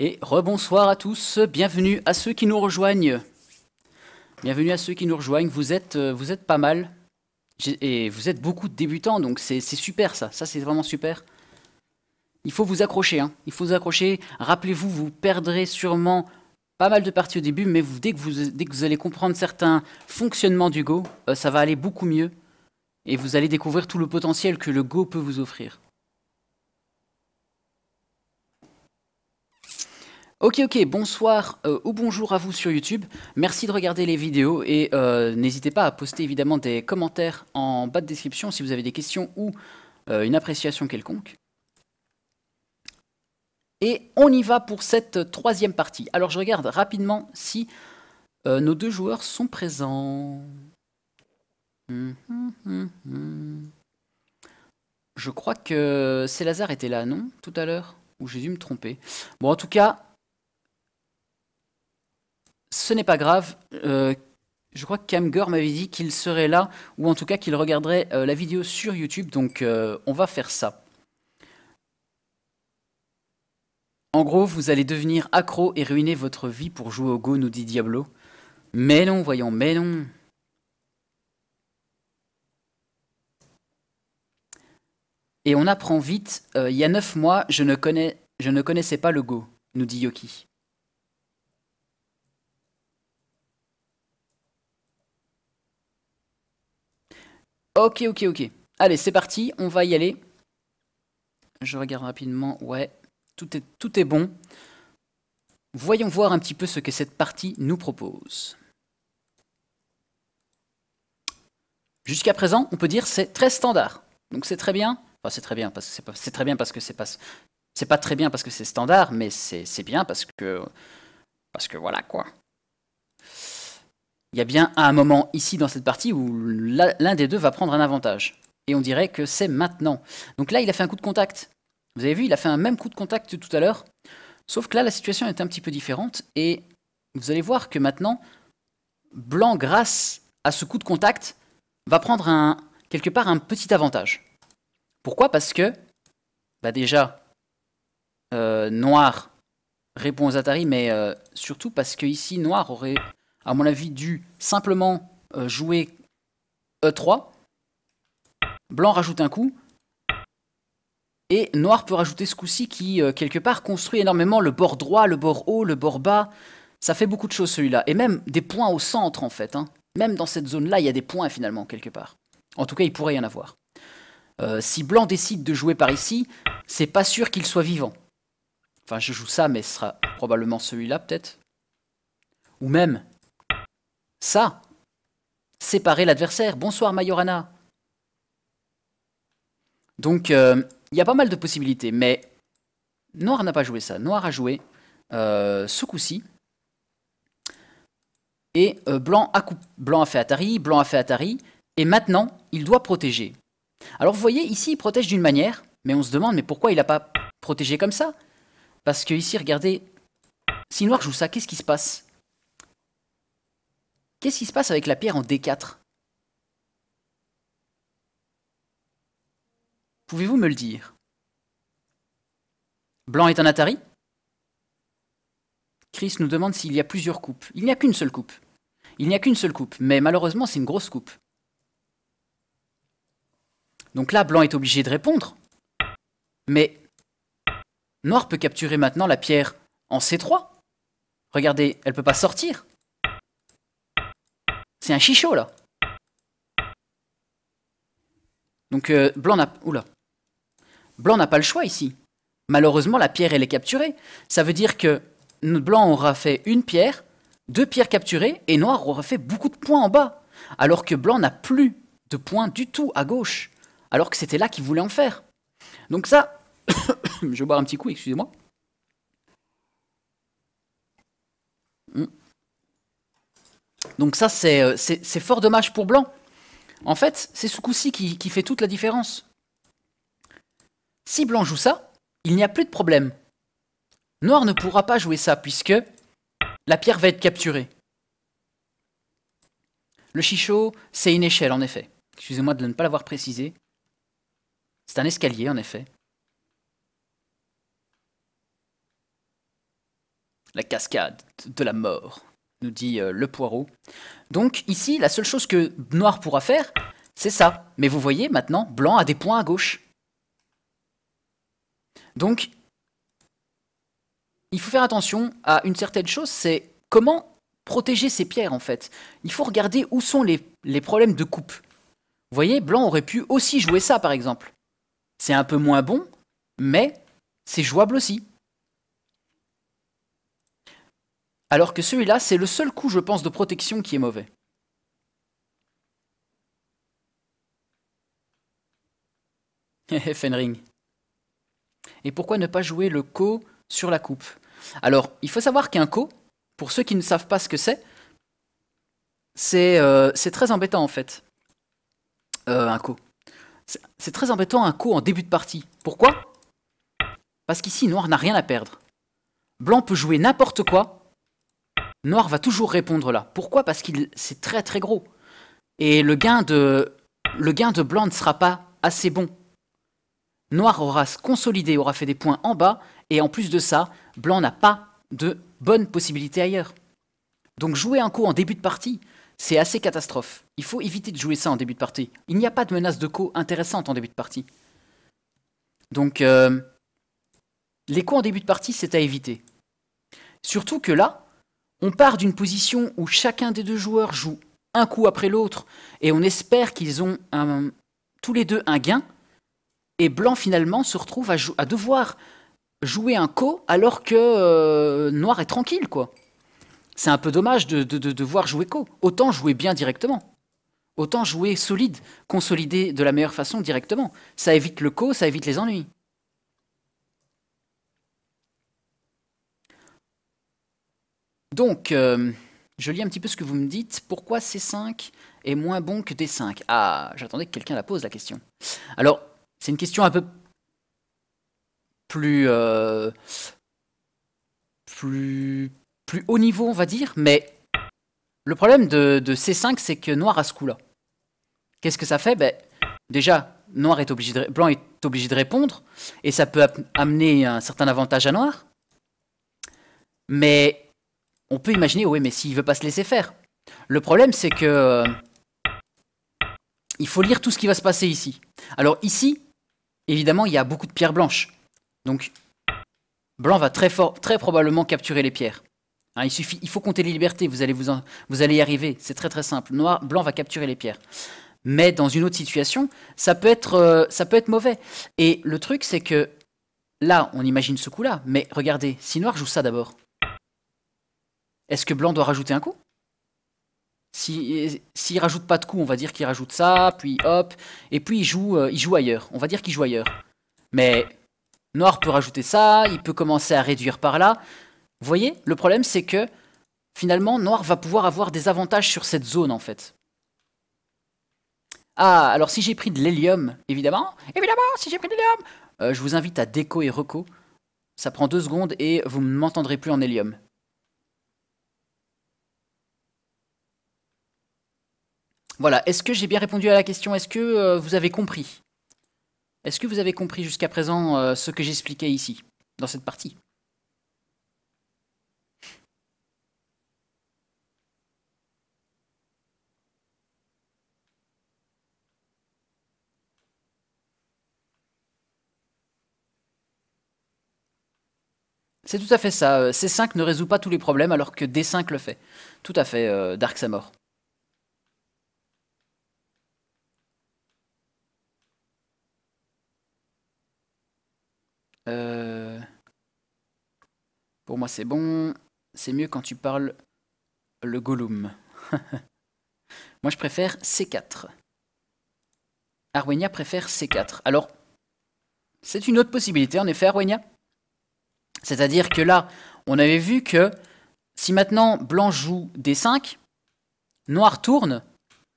Et rebonsoir à tous, bienvenue à ceux qui nous rejoignent. Bienvenue à ceux qui nous rejoignent, vous êtes, euh, vous êtes pas mal. Et vous êtes beaucoup de débutants, donc c'est super ça, ça c'est vraiment super. Il faut vous accrocher, hein. il faut vous accrocher. Rappelez-vous, vous perdrez sûrement pas mal de parties au début, mais dès, que vous, que vous allez comprendre certains fonctionnements du Go, euh, ça va aller beaucoup mieux. Et vous allez découvrir tout le potentiel que le Go peut vous offrir. Ok, ok, bonsoir euh, ou bonjour à vous sur YouTube. Merci de regarder les vidéos et euh, n'hésitez pas à poster évidemment des commentaires en bas de description si vous avez des questions ou euh, une appréciation quelconque. Et on y va pour cette troisième partie. Alors je regarde rapidement si nos deux joueurs sont présents. Je crois que Célazar était là, non Tout à l'heure Ou j'ai dû me tromper. Bon, en tout cas, ce n'est pas grave. Euh, je crois que Cam m'avait dit qu'il serait là, ou en tout cas qu'il regarderait euh, la vidéo sur YouTube, donc euh, on va faire ça. En gros, vous allez devenir accro et ruiner votre vie pour jouer au Go, nous dit Diablo. Mais non, voyons, mais non. Et on apprend vite, il y a 9 mois, je ne, je ne connaissais pas le Go, nous dit Yoki. Ok, ok, ok. Allez, c'est parti, on va y aller. Je regarde rapidement, ouais, tout est, tout est bon. Voyons voir un petit peu ce que cette partie nous propose. Jusqu'à présent, on peut dire que c'est très standard. Donc c'est très bien. Enfin, c'est très bien parce que c'est pas c'est très bien parce que c'est pas c'est pas très bien parce que c'est standard, mais c'est bien parce que parce que voilà quoi il y a bien un moment ici dans cette partie où l'un des deux va prendre un avantage. Et on dirait que c'est maintenant. Donc là, il a fait un coup de contact. Vous avez vu, il a fait un même coup de contact tout à l'heure. Sauf que là, la situation est un petit peu différente. Et vous allez voir que maintenant, Blanc, grâce à ce coup de contact, va prendre un, quelque part un petit avantage. Pourquoi Parce que, bah déjà, euh, Noir répond aux Atari, mais euh, surtout parce que ici, Noir aurait à mon avis, du simplement euh, jouer E3. Blanc rajoute un coup. Et noir peut rajouter ce coup-ci qui, euh, quelque part, construit énormément le bord droit, le bord haut, le bord bas. Ça fait beaucoup de choses celui-là. Et même des points au centre, en fait. Hein. Même dans cette zone-là, il y a des points, finalement, quelque part. En tout cas, il pourrait y en avoir. Euh, si Blanc décide de jouer par ici, c'est pas sûr qu'il soit vivant. Enfin, je joue ça, mais ce sera probablement celui-là, peut-être. Ou même, ça, séparer l'adversaire. Bonsoir Majorana. Donc, euh, il y a pas mal de possibilités, mais Noir n'a pas joué ça. Noir a joué euh, ce coup-ci. Et euh, Blanc, a Blanc a fait Atari, Blanc a fait Atari, et maintenant, il doit protéger. Alors vous voyez, ici, il protège d'une manière, mais on se demande, mais pourquoi il n'a pas protégé comme ça Parce que ici, regardez, si Noir joue ça, qu'est-ce qui se passe Qu'est-ce qui se passe avec la pierre en D4 Pouvez-vous me le dire Blanc est un Atari Chris nous demande s'il y a plusieurs coupes. Il n'y a qu'une seule coupe. Il n'y a qu'une seule coupe, mais malheureusement c'est une grosse coupe. Donc là, blanc est obligé de répondre. Mais noir peut capturer maintenant la pierre en C3. Regardez, elle ne peut pas sortir. C'est un chichot, là. Donc, euh, Blanc n'a... Blanc n'a pas le choix, ici. Malheureusement, la pierre, elle est capturée. Ça veut dire que Blanc aura fait une pierre, deux pierres capturées, et Noir aura fait beaucoup de points en bas. Alors que Blanc n'a plus de points du tout à gauche. Alors que c'était là qu'il voulait en faire. Donc ça... je vais boire un petit coup, excusez-moi. Hmm. Donc ça, euh, c'est fort dommage pour Blanc. En fait, c'est ce coup-ci qui, qui fait toute la différence. Si Blanc joue ça, il n'y a plus de problème. Noir ne pourra pas jouer ça, puisque la pierre va être capturée. Le chichot, c'est une échelle, en effet. Excusez-moi de ne pas l'avoir précisé. C'est un escalier, en effet. La cascade de la mort nous dit euh, le poireau. Donc ici, la seule chose que noir pourra faire, c'est ça. Mais vous voyez maintenant, blanc a des points à gauche. Donc, il faut faire attention à une certaine chose, c'est comment protéger ces pierres en fait. Il faut regarder où sont les, les problèmes de coupe. Vous voyez, blanc aurait pu aussi jouer ça par exemple. C'est un peu moins bon, mais c'est jouable aussi. Alors que celui-là, c'est le seul coup, je pense, de protection qui est mauvais. Fenring. Et pourquoi ne pas jouer le co sur la coupe Alors, il faut savoir qu'un co, pour ceux qui ne savent pas ce que c'est, c'est euh, très embêtant en fait. Euh, un co. C'est très embêtant un co en début de partie. Pourquoi Parce qu'ici, noir n'a rien à perdre. Blanc peut jouer n'importe quoi, Noir va toujours répondre là. Pourquoi Parce qu'il c'est très très gros. Et le gain de le gain de blanc ne sera pas assez bon. Noir aura consolidé, aura fait des points en bas, et en plus de ça, blanc n'a pas de bonnes possibilités ailleurs. Donc jouer un coup en début de partie, c'est assez catastrophe. Il faut éviter de jouer ça en début de partie. Il n'y a pas de menace de coup intéressante en début de partie. Donc euh, les coups en début de partie, c'est à éviter. Surtout que là, on part d'une position où chacun des deux joueurs joue un coup après l'autre et on espère qu'ils ont tous les deux un gain. Et blanc finalement se retrouve à, à devoir jouer un co alors que euh, noir est tranquille quoi. C'est un peu dommage de, de devoir jouer co. Autant jouer bien directement. Autant jouer solide, consolider de la meilleure façon directement. Ça évite le co, ça évite les ennuis. Donc, euh, je lis un petit peu ce que vous me dites. Pourquoi C5 est moins bon que D5 Ah, j'attendais que quelqu'un la pose la question. Alors, c'est une question un peu plus, euh, plus, plus haut niveau, on va dire. Mais le problème de, de C5, c'est que noir a ce coup-là. Qu'est-ce que ça fait ben, Déjà, noir est obligé de, blanc est obligé de répondre, et ça peut amener un certain avantage à noir. Mais on peut imaginer, oui, mais s'il veut pas se laisser faire. Le problème, c'est que euh, il faut lire tout ce qui va se passer ici. Alors ici, évidemment, il y a beaucoup de pierres blanches. Donc, blanc va très fort, très probablement capturer les pierres. Hein, il suffit, il faut compter les libertés. Vous allez vous, vous allez y arriver. C'est très très simple. Noir, blanc va capturer les pierres. Mais dans une autre situation, ça peut être, euh, ça peut être mauvais. Et le truc, c'est que là, on imagine ce coup-là. Mais regardez, si noir joue ça d'abord, est-ce que Blanc doit rajouter un coup S'il si, ne rajoute pas de coup, on va dire qu'il rajoute ça, puis hop, et puis il joue, euh, il joue ailleurs. On va dire qu'il joue ailleurs. Mais Noir peut rajouter ça, il peut commencer à réduire par là. Vous voyez Le problème, c'est que finalement, Noir va pouvoir avoir des avantages sur cette zone, en fait. Ah, alors si j'ai pris de l'hélium, évidemment, évidemment, si j'ai pris de l'hélium, euh, je vous invite à déco et reco. Ça prend deux secondes et vous ne m'entendrez plus en hélium. Voilà, est-ce que j'ai bien répondu à la question Est-ce que euh, vous avez compris Est-ce que vous avez compris jusqu'à présent euh, ce que j'expliquais ici, dans cette partie C'est tout à fait ça. Euh, C5 ne résout pas tous les problèmes alors que D5 le fait. Tout à fait, Dark Samor. Pour moi, c'est bon. C'est mieux quand tu parles le Gollum. moi, je préfère C4. Arwenia préfère C4. Alors, c'est une autre possibilité, en effet, Arwenia. C'est-à-dire que là, on avait vu que si maintenant blanc joue D5, noir tourne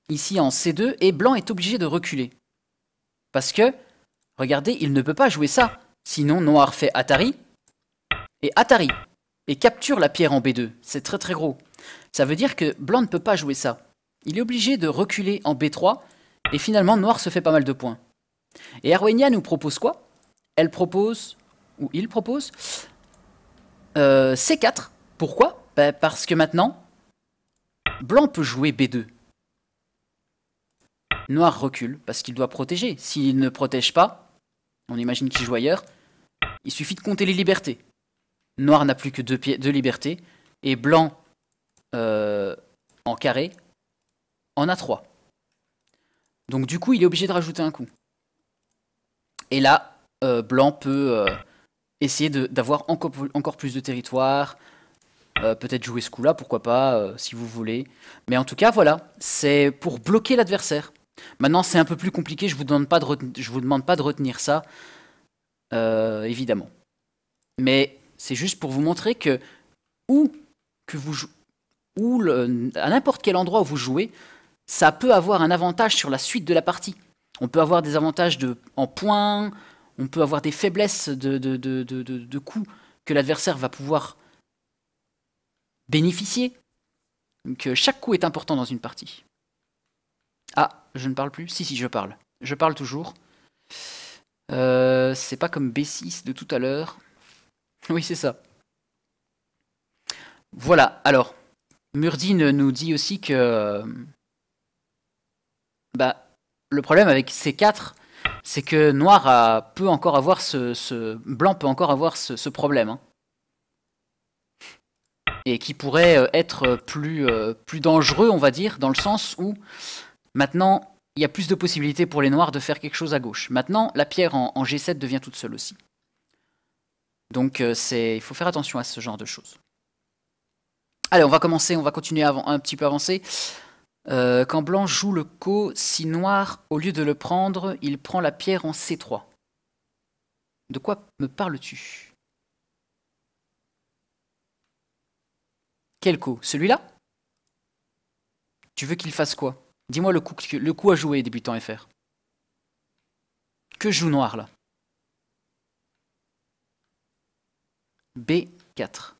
ici en C2 et blanc est obligé de reculer. Parce que, regardez, il ne peut pas jouer ça. Sinon, noir fait Atari et Atari et capture la pierre en B2. C'est très très gros. Ça veut dire que blanc ne peut pas jouer ça. Il est obligé de reculer en B3 et finalement noir se fait pas mal de points. Et Arwenia nous propose quoi Elle propose, ou il propose, euh, C4. Pourquoi ben, Parce que maintenant, blanc peut jouer B2. Noir recule parce qu'il doit protéger. S'il ne protège pas, on imagine qu'il joue ailleurs, il suffit de compter les libertés noir n'a plus que deux, deux, libertés, et blanc euh, en carré en a trois. Donc du coup, il est obligé de rajouter un coup. Et là, euh, blanc peut euh, essayer d'avoir encore, plus de territoire, peut-être jouer ce coup-là, pourquoi pas, si vous voulez. Mais en tout cas, voilà, c'est pour bloquer l'adversaire. Maintenant, c'est un peu plus compliqué, je ne vous, demande pas de je vous demande pas de retenir ça, évidemment. Mais c'est juste pour vous montrer que où que vous à n'importe quel endroit où vous jouez, ça peut avoir un avantage sur la suite de la partie. On peut avoir des avantages de, en points, on peut avoir des faiblesses de, de, de, coups que l'adversaire va pouvoir bénéficier. Donc euh, chaque coup est important dans une partie. Ah, je ne parle plus Si, si, je parle. Je parle toujours. Euh, c'est pas comme B6 de tout à l'heure. Oui, c'est ça. Voilà, alors, Murdine nous dit aussi que bah, le problème avec ces quatre, c'est que noir peut encore avoir ce, blanc peut encore avoir ce, problème hein. et qui pourrait euh, être plus euh, plus dangereux, on va dire, dans le sens où maintenant il y a plus de possibilités pour les noirs de faire quelque chose à gauche. Maintenant, la pierre en, en G7 devient toute seule aussi. Donc euh, c'est, il faut faire attention à ce genre de choses. Allez, on va commencer, on va continuer avant, un petit peu avancer. Euh, quand blanc joue le co, si noir, au lieu de le prendre, il prend la pierre en C3. De quoi me parles-tu Quel coup Celui-là Tu veux qu'il fasse quoi Dis-moi le coup, le coup à jouer, débutant FR. Que joue noir là B4.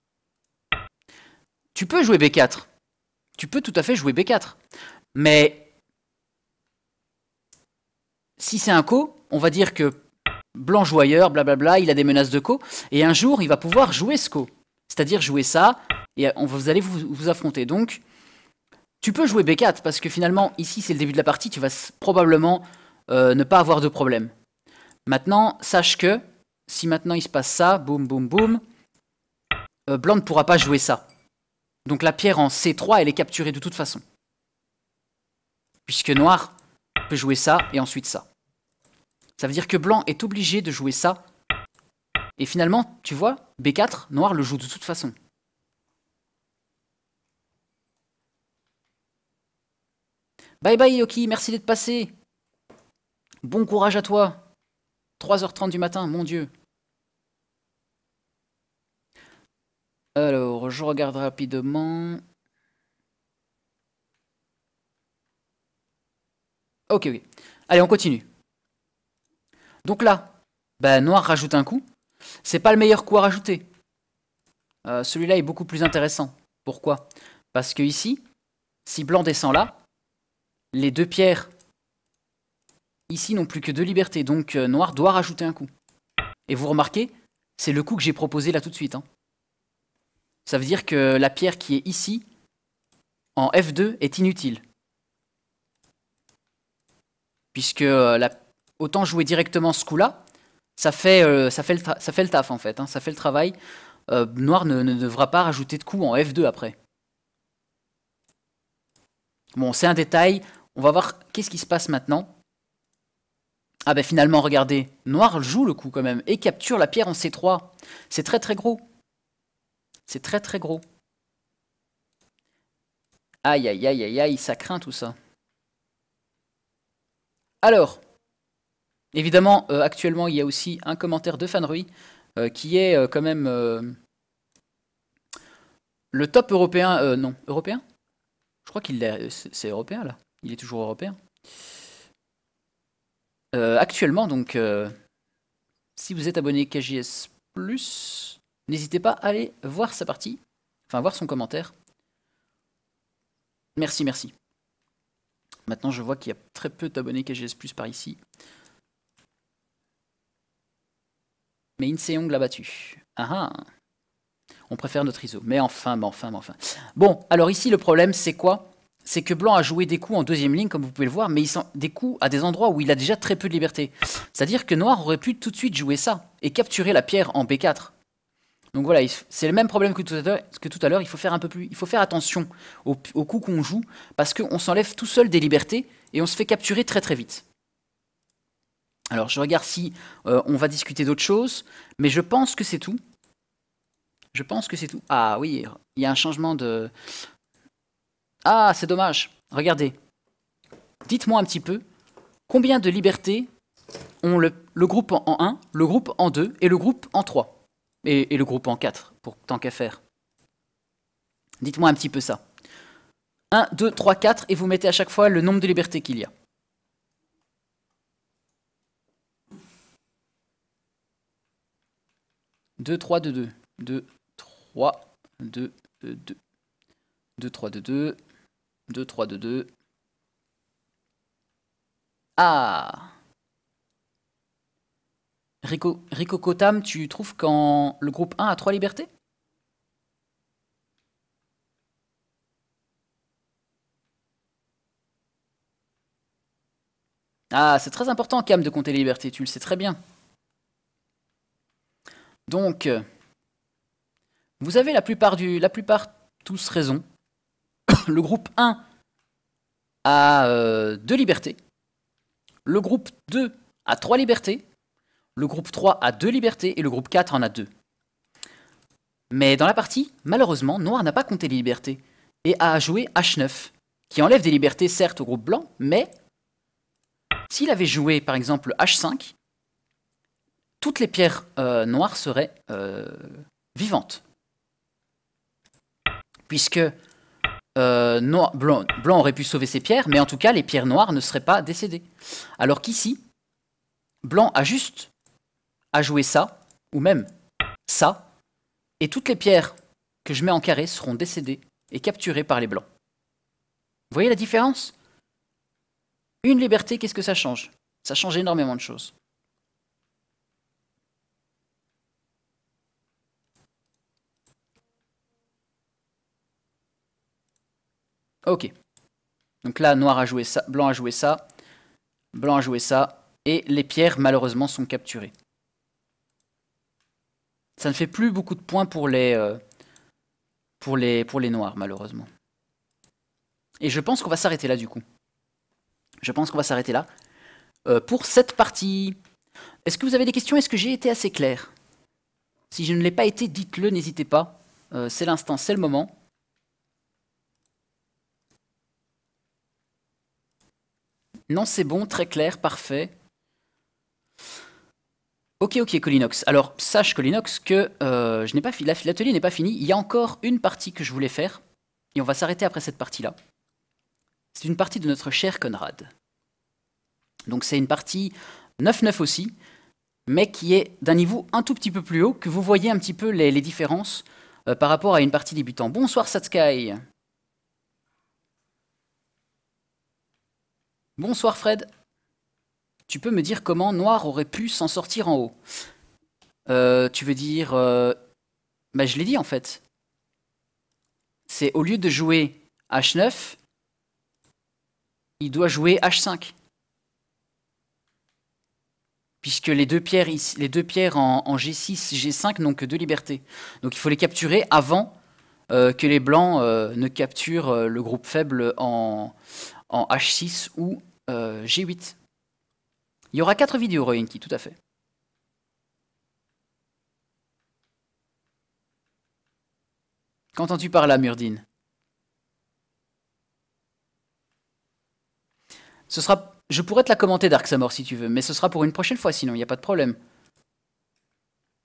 Tu peux jouer B4. Tu peux tout à fait jouer B4. Mais si c'est un co, on va dire que blanc ailleurs, blablabla, il a des menaces de co. Et un jour, il va pouvoir jouer ce co. C'est-à-dire jouer ça, et on, vous allez vous, affronter. Donc, tu peux jouer B4, parce que finalement, ici, c'est le début de la partie, tu vas probablement euh, ne pas avoir de problème. Maintenant, sache que, si maintenant il se passe ça, boum, boum, boum, euh, blanc ne pourra pas jouer ça. Donc la pierre en C3, elle est capturée de toute façon. Puisque noir peut jouer ça et ensuite ça. Ça veut dire que blanc est obligé de jouer ça. Et finalement, tu vois, B4, noir le joue de toute façon. Bye bye Yoki, merci d'être passé. Bon courage à toi. 3h30 du matin, mon Dieu. Alors, je regarde rapidement. Ok, ok. Allez, on continue. Donc là, ben noir rajoute un coup. C'est pas le meilleur coup à rajouter. Euh, celui-là est beaucoup plus intéressant. Pourquoi Parce que ici, si blanc descend là, les deux pierres ici n'ont plus que deux libertés. Donc euh, noir doit rajouter un coup. Et vous remarquez, c'est le coup que j'ai proposé là tout de suite. Hein. Ça veut dire que la pierre qui est ici, en F2, est inutile. Puisque euh, autant jouer directement ce coup-là, ça fait, euh, ça, fait le ça fait le taf en fait, hein, ça fait le travail. Euh, Noir ne, devra pas rajouter de coup en F2 après. Bon, c'est un détail. On va voir qu'est-ce qui se passe maintenant. Ah ben finalement, regardez, Noir joue le coup quand même et capture la pierre en C3. C'est très très gros. C'est très très gros. Aïe aïe aïe aïe aïe, ça craint tout ça. Alors, évidemment, euh, actuellement, il y a aussi un commentaire de Fanrui euh, qui est euh, quand même le top européen. non, européen Je crois qu'il est. C'est européen là. Il est toujours européen. actuellement, donc, si vous êtes abonné KJS, N'hésitez pas à aller voir sa partie, enfin voir son commentaire. Merci, merci. Maintenant, je vois qu'il y a très peu d'abonnés KGS par ici. Mais Inseong l'a battu. Ah ah On préfère notre ISO. Mais enfin, mais enfin, mais enfin. Bon, alors ici, le problème, c'est quoi c'est que Blanc a joué des coups en deuxième ligne, comme vous pouvez le voir, mais des coups à des endroits où il a déjà très peu de liberté. C'est-à-dire que Noir aurait pu tout de suite jouer ça et capturer la pierre en B4. Donc voilà, c'est le même problème que tout à l'heure. Il faut faire un peu plus, il faut faire attention au coup qu'on joue parce qu'on s'enlève tout seul des libertés et on se fait capturer très très vite. Alors je regarde si euh, on va discuter d'autres choses, mais je pense que c'est tout. Je pense que c'est tout. Ah oui, il y a un changement de. Ah, c'est dommage. Regardez. Dites-moi un petit peu combien de libertés ont le, le groupe en 1, le groupe en 2 et le groupe en 3 et, le groupe en 4 pour tant qu'à faire. Dites-moi un petit peu ça. 1, 2, 3, 4, et vous mettez à chaque fois le nombre de libertés qu'il y a. 2 3 2 2 2, 3, 2, 2. 2, 3, 2, 2. 2, 3, 2, 2. Ah Rico, Rico Cotam, tu trouves qu'en le groupe 1 a trois libertés Ah, c'est très important, Cam, de compter les libertés, tu le sais très bien. Donc, vous avez la plupart, du, la plupart tous raison. le groupe 1 a euh, deux libertés. Le groupe 2 a trois libertés. Le groupe 3 a deux libertés et le groupe 4 en a deux. Mais dans la partie, malheureusement, Noir n'a pas compté les libertés et a joué H9, qui enlève des libertés certes au groupe blanc, mais s'il avait joué par exemple H5, toutes les pierres euh, noires seraient euh, vivantes. Puisque euh, blanc, blanc, aurait pu sauver ses pierres, mais en tout cas les pierres noires ne seraient pas décédées. Alors qu'ici, blanc a juste à jouer ça, ou même ça, et toutes les pierres que je mets en carré seront décédées et capturées par les blancs. Vous voyez la différence Une liberté, qu'est-ce que ça change Ça change énormément de choses. Ok. Donc là, noir a joué ça, blanc a joué ça, blanc a joué ça, et les pierres malheureusement sont capturées. Ça ne fait plus beaucoup de points pour les, euh, pour les, pour les noirs, malheureusement. Et je pense qu'on va s'arrêter là, du coup. Je pense qu'on va s'arrêter là. Euh, pour cette partie, est-ce que vous avez des questions Est-ce que j'ai été assez clair Si je ne l'ai pas été, dites-le, n'hésitez pas. Euh, c'est l'instant, c'est le moment. Non, c'est bon, très clair, parfait. Ok, ok, Colinox. Alors, sache, Colinox, que euh, l'atelier n'est pas fini. Il y a encore une partie que je voulais faire, et on va s'arrêter après cette partie-là. C'est une partie de notre cher Conrad. Donc, c'est une partie 9-9 aussi, mais qui est d'un niveau un tout petit peu plus haut, que vous voyez un petit peu les, différences euh, par rapport à une partie débutant. Bonsoir, Satsukai Bonsoir, Fred tu peux me dire comment Noir aurait pu s'en sortir en haut euh, Tu veux dire. Euh, bah, je l'ai dit en fait. C'est au lieu de jouer H9, il doit jouer H5. Puisque les deux pierres, les deux en, G6, G5 n'ont que deux libertés. Donc il faut les capturer avant euh, que les blancs ne capturent le groupe faible en, en H6 ou G8. Il y aura quatre vidéos, Roy tout à fait. Qu'entends-tu par là, Murdine Ce sera... Je pourrais te la commenter, Dark Samor, si tu veux, mais ce sera pour une prochaine fois, sinon, il n'y a pas de problème.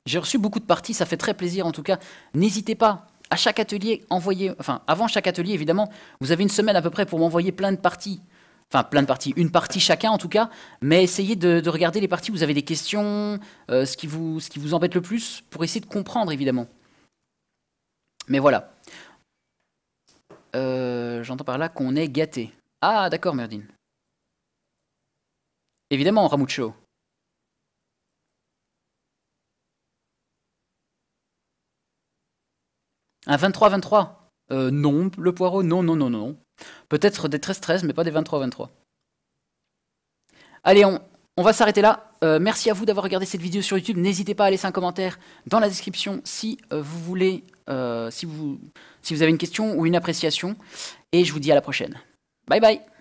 J'ai reçu beaucoup de parties, ça fait très plaisir en tout cas. N'hésitez pas, à chaque atelier, envoyez, enfin avant chaque atelier évidemment, vous avez une semaine à peu près pour m'envoyer plein de parties enfin plein de parties, une partie chacun en tout cas, mais essayez de, regarder les parties où vous avez des questions, euh, ce, qui vous, ce qui vous embête le plus, pour essayer de comprendre évidemment. Mais voilà. Euh, j'entends par là qu'on est gâté. Ah d'accord Merdine. Évidemment Ramucho. Un 23-23 euh, Non, le poireau, non, non, non, non. Peut-être des 13-13, mais pas des 23-23. Allez, on, va s'arrêter là. Euh, merci à vous d'avoir regardé cette vidéo sur YouTube. N'hésitez pas à laisser un commentaire dans la description si euh, vous voulez, euh, si, vous, si vous avez une question ou une appréciation. Et je vous dis à la prochaine. Bye bye